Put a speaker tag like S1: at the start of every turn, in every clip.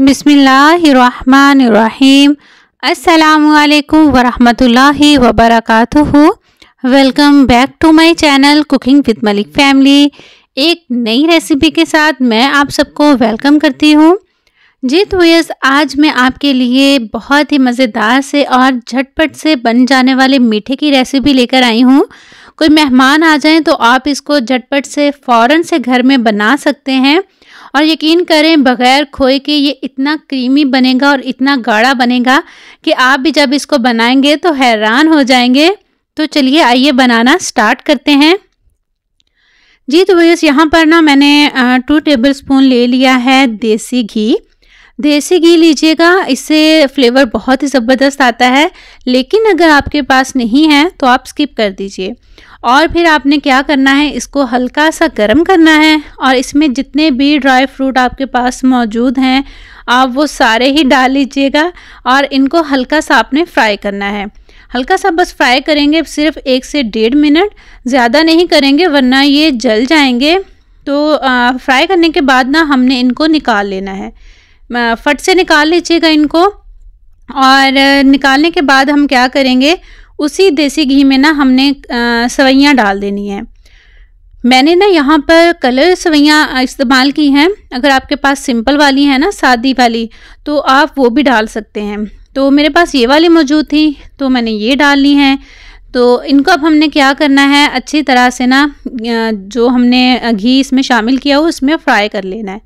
S1: बिसमीम् अल्लाम वरहमतुल्लाहि वबरकातुहु welcome back to my channel cooking with Malik family एक नई रेसिपी के साथ मैं आप सबको वेलकम करती हूँ जी तो यस आज मैं आपके लिए बहुत ही मज़ेदार से और झटपट से बन जाने वाले मीठे की रेसिपी लेकर आई हूँ कोई मेहमान आ जाए तो आप इसको झटपट से फ़ौरन से घर में बना सकते हैं और यकीन करें बगैर खोए के ये इतना क्रीमी बनेगा और इतना गाढ़ा बनेगा कि आप भी जब इसको बनाएंगे तो हैरान हो जाएंगे तो चलिए आइए बनाना स्टार्ट करते हैं जी तो बस यहाँ पर ना मैंने टू टेबल स्पून ले लिया है देसी घी देसी घी लीजिएगा इससे फ्लेवर बहुत ही ज़बरदस्त आता है लेकिन अगर आपके पास नहीं है तो आप स्किप कर दीजिए और फिर आपने क्या करना है इसको हल्का सा गर्म करना है और इसमें जितने भी ड्राई फ्रूट आपके पास मौजूद हैं आप वो सारे ही डाल लीजिएगा और इनको हल्का सा आपने फ्राई करना है हल्का सा बस फ्राई करेंगे सिर्फ एक से डेढ़ मिनट ज़्यादा नहीं करेंगे वरना ये जल जाएंगे तो आ, फ्राई करने के बाद ना हमने इनको निकाल लेना है फट से निकाल लीजिएगा इनको और निकालने के बाद हम क्या करेंगे उसी देसी घी में ना हमने सवैयाँ डाल देनी है मैंने ना यहाँ पर कलर सवैयाँ इस्तेमाल की हैं अगर आपके पास सिंपल वाली है ना सादी वाली तो आप वो भी डाल सकते हैं तो मेरे पास ये वाली मौजूद थी तो मैंने ये डाल ली हैं तो इनको अब हमने क्या करना है अच्छी तरह से ना जो हमने घी इसमें शामिल किया हो उसमें फ्राई कर लेना है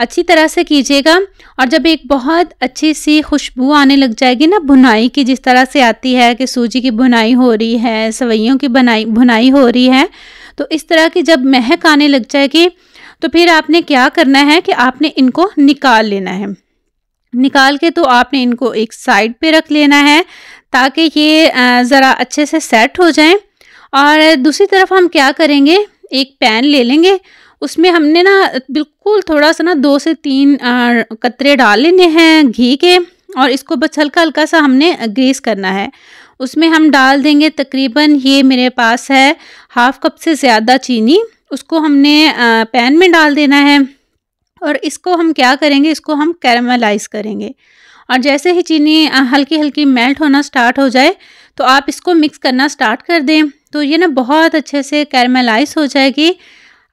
S1: अच्छी तरह से कीजिएगा और जब एक बहुत अच्छी सी खुशबू आने लग जाएगी ना बुनाई की जिस तरह से आती है कि सूजी की बुनाई हो रही है सवैयों की बनाई बुनाई हो रही है तो इस तरह की जब महक आने लग जाएगी तो फिर आपने क्या करना है कि आपने इनको निकाल लेना है निकाल के तो आपने इनको एक साइड पे रख लेना है ताकि ये ज़रा अच्छे से सेट हो जाएं और दूसरी तरफ हम क्या करेंगे एक पैन ले लेंगे उसमें हमने ना बिल्कुल थोड़ा सा ना दो से तीन कतरे डाल लेने हैं घी के और इसको बस हल्का हल्का सा हमने ग्रीस करना है उसमें हम डाल देंगे तकरीबन ये मेरे पास है हाफ़ कप से ज़्यादा चीनी उसको हमने पैन में डाल देना है और इसको हम क्या करेंगे इसको हम कैरमलाइज करेंगे और जैसे ही चीनी हल्की हल्की मेल्ट होना स्टार्ट हो जाए तो आप इसको मिक्स करना स्टार्ट कर दें तो ये ना बहुत अच्छे से कैरमलाइज हो जाएगी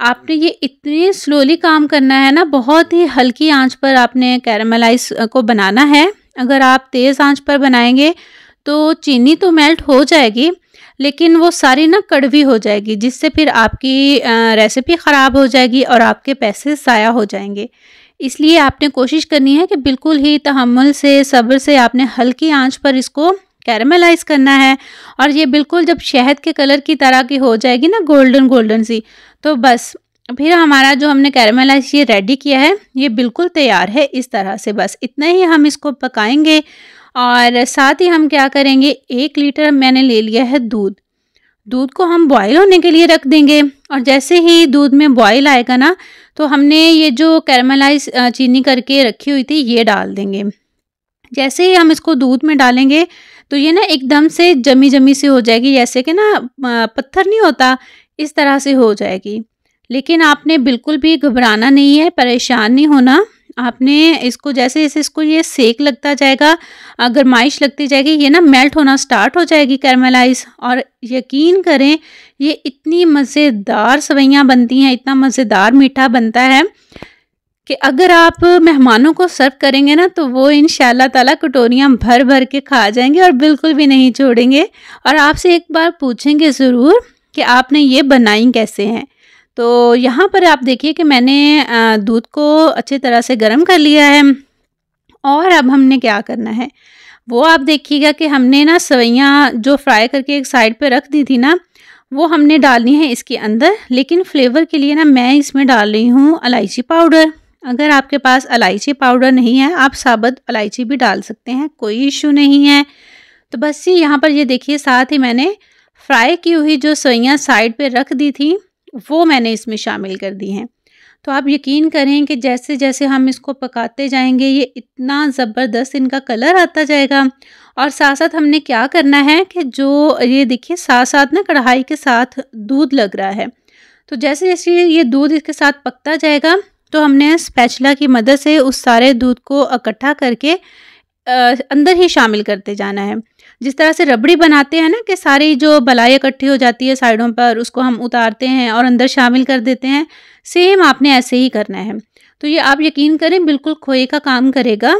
S1: आपने ये इतने स्लोली काम करना है ना बहुत ही हल्की आंच पर आपने कैरमलाइज को बनाना है अगर आप तेज़ आंच पर बनाएंगे तो चीनी तो मेल्ट हो जाएगी लेकिन वो सारी ना कड़वी हो जाएगी जिससे फिर आपकी रेसिपी ख़राब हो जाएगी और आपके पैसे ज़ाया हो जाएंगे इसलिए आपने कोशिश करनी है कि बिल्कुल ही तहमल से सब्र से आपने हल्की आंच पर इसको कैरमलाइज करना है और ये बिल्कुल जब शहद के कलर की तरह की हो जाएगी ना गोल्डन गोल्डन सी तो बस फिर हमारा जो हमने कैरमलाइज ये रेडी किया है ये बिल्कुल तैयार है इस तरह से बस इतना ही हम इसको पकाएंगे और साथ ही हम क्या करेंगे एक लीटर मैंने ले लिया है दूध दूध को हम बॉयल होने के लिए रख देंगे और जैसे ही दूध में बॉयल आएगा ना तो हमने ये जो कैरमलाइज चीनी करके रखी हुई थी ये डाल देंगे जैसे ही हम इसको दूध में डालेंगे तो ये ना एकदम से जमी जमी सी हो जाएगी जैसे कि ना पत्थर नहीं होता इस तरह से हो जाएगी लेकिन आपने बिल्कुल भी घबराना नहीं है परेशान नहीं होना आपने इसको जैसे जैसे इसको ये सेक लगता जाएगा गरमाइश लगती जाएगी ये ना मेल्ट होना स्टार्ट हो जाएगी कैरमलाइज और यकीन करें ये इतनी मज़ेदार सवैयाँ बनती हैं इतना मज़ेदार मीठा बनता है कि अगर आप मेहमानों को सर्व करेंगे ना तो वो इन ताला कटोरियाँ भर भर के खा जाएंगे और बिल्कुल भी नहीं छोड़ेंगे और आपसे एक बार पूछेंगे ज़रूर कि आपने ये बनाई कैसे हैं तो यहाँ पर आप देखिए कि मैंने दूध को अच्छी तरह से गर्म कर लिया है और अब हमने क्या करना है वो आप देखिएगा कि हमने ना सवैयाँ जो फ्राई करके एक साइड पर रख दी थी ना वो हमने डालनी है इसके अंदर लेकिन फ्लेवर के लिए ना मैं इसमें डाल रही हूँ इलायची पाउडर अगर आपके पास इलायची पाउडर नहीं है आप साबुत इलायची भी डाल सकते हैं कोई इशू नहीं है तो बस ये यहाँ पर ये देखिए साथ ही मैंने फ्राई की हुई जो सोइयाँ साइड पे रख दी थी वो मैंने इसमें शामिल कर दी हैं तो आप यकीन करें कि जैसे जैसे हम इसको पकाते जाएंगे ये इतना ज़बरदस्त इनका कलर आता जाएगा और साथ साथ हमने क्या करना है कि जो ये देखिए साथ साथ ना कढ़ाई के साथ दूध लग रहा है तो जैसे जैसे ये दूध इसके साथ पकता जाएगा तो हमने स्पैचला की मदद से उस सारे दूध को इकट्ठा करके अंदर ही शामिल करते जाना है जिस तरह से रबड़ी बनाते हैं ना कि सारी जो बलाई इकट्ठी हो जाती है साइडों पर उसको हम उतारते हैं और अंदर शामिल कर देते हैं सेम आपने ऐसे ही करना है तो ये आप यकीन करें बिल्कुल खोए का काम करेगा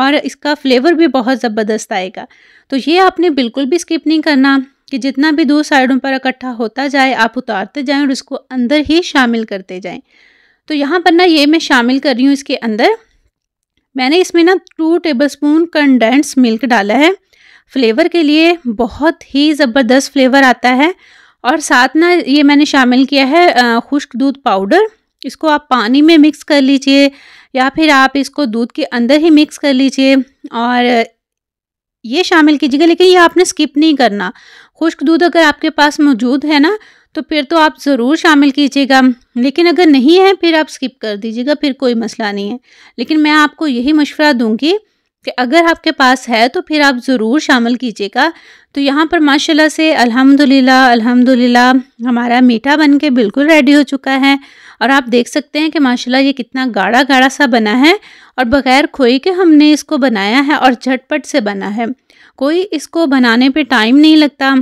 S1: और इसका फ्लेवर भी बहुत ज़बरदस्त आएगा तो ये आपने बिल्कुल भी स्किप नहीं करना कि जितना भी दूध साइडों पर इकट्ठा होता जाए आप उतारते जाएं और इसको अंदर ही शामिल करते जाएं तो यहाँ पर ना ये मैं शामिल कर रही हूँ इसके अंदर मैंने इसमें ना two tablespoon condensed milk डाला है फ्लेवर के लिए बहुत ही ज़बरदस्त फ्लेवर आता है और साथ ना ये मैंने शामिल किया है खुश्क दूध पाउडर इसको आप पानी में मिक्स कर लीजिए या फिर आप इसको दूध के अंदर ही मिक्स कर लीजिए और ये शामिल कीजिएगा लेकिन ये आपने स्किप नहीं करना खुश्क दूध अगर आपके पास मौजूद है ना तो फिर तो आप ज़रूर शामिल कीजिएगा लेकिन अगर नहीं है फिर आप स्किप कर दीजिएगा फिर कोई मसला नहीं है लेकिन मैं आपको यही मशवरा दूंगी कि अगर आपके पास है तो फिर आप ज़रूर शामिल कीजिएगा तो यहाँ पर माशाल्लाह से अल्हम्दुलिल्लाह अल्हम्दुलिल्लाह हमारा मीठा बन के बिल्कुल रेडी हो चुका है और आप देख सकते हैं कि माशाल्लाह ये कितना गाढ़ा गाढ़ा सा बना है और बग़ैर खोई के हमने इसको बनाया है और झटपट से बना है कोई इसको बनाने पर टाइम नहीं लगता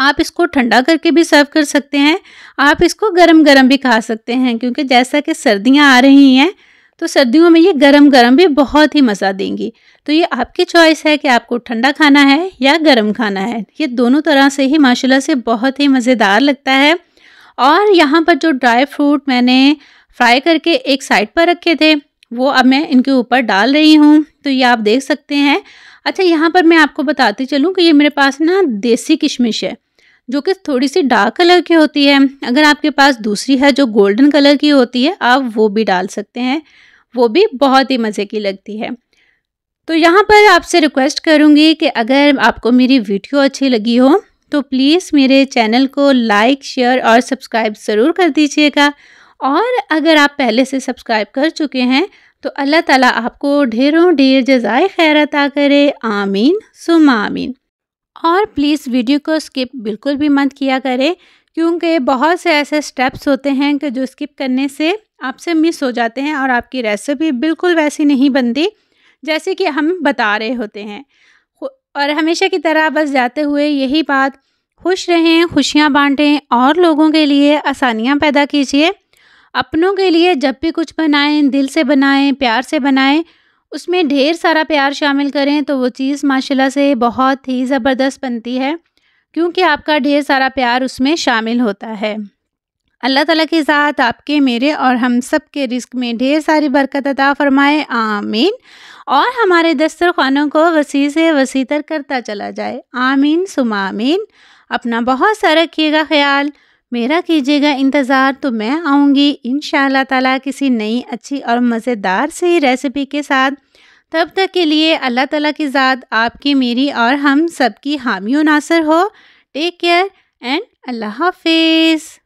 S1: आप इसको ठंडा करके भी सर्व कर सकते हैं आप इसको गरम गरम भी खा सकते हैं क्योंकि जैसा कि सर्दियाँ आ रही हैं तो सर्दियों में ये गरम गरम भी बहुत ही मज़ा देंगी तो ये आपकी चॉइस है कि आपको ठंडा खाना है या गरम खाना है ये दोनों तरह से ही माशाल्लाह से बहुत ही मज़ेदार लगता है और यहाँ पर जो ड्राई फ्रूट मैंने फ्राई करके एक साइड पर रखे थे वो अब मैं इनके ऊपर डाल रही हूँ तो ये आप देख सकते हैं अच्छा यहाँ पर मैं आपको बताती चलूँ कि ये मेरे पास ना देसी किशमिश है जो कि थोड़ी सी डार्क कलर की होती है अगर आपके पास दूसरी है जो गोल्डन कलर की होती है आप वो भी डाल सकते हैं वो भी बहुत ही मज़े की लगती है तो यहाँ पर आपसे रिक्वेस्ट करूँगी कि अगर आपको मेरी वीडियो अच्छी लगी हो तो प्लीज़ मेरे चैनल को लाइक शेयर और सब्सक्राइब ज़रूर कर दीजिएगा और अगर आप पहले से सब्सक्राइब कर चुके हैं तो अल्लाह ताला आपको ढेरों ढेर जजाय खैर अता करे आमीन सुम आमीन और प्लीज़ वीडियो को स्किप बिल्कुल भी मत किया करें क्योंकि बहुत से ऐसे स्टेप्स होते हैं कि जो स्किप करने से आपसे मिस हो जाते हैं और आपकी रेसिपी बिल्कुल वैसी नहीं बनती जैसे कि हम बता रहे होते हैं और हमेशा की तरह बस जाते हुए यही बात खुश रहें खुशियाँ बांटें और लोगों के लिए आसानियाँ पैदा कीजिए अपनों के लिए जब भी कुछ बनाएं दिल से बनाएं प्यार से बनाएं उसमें ढेर सारा प्यार शामिल करें तो वो चीज़ माशाल्लाह से बहुत ही ज़बरदस्त बनती है क्योंकि आपका ढेर सारा प्यार उसमें शामिल होता है अल्लाह ताला के साथ आपके मेरे और हम सब के रिस्क में ढेर सारी बरकत अता फरमाए आमीन और हमारे दस्तरखानों को वसी से वसी तर करता चला जाए आमीन सुमामीन अपना बहुत सा रखिएगा ख्याल मेरा कीजिएगा इंतज़ार तो मैं आऊँगी इन ताला किसी नई अच्छी और मज़ेदार सी रेसिपी के साथ तब तक के लिए अल्लाह ताला की ज़ात आपकी मेरी और हम सबकी हामी नासर हो टेक केयर एंड अल्लाह हाफिज़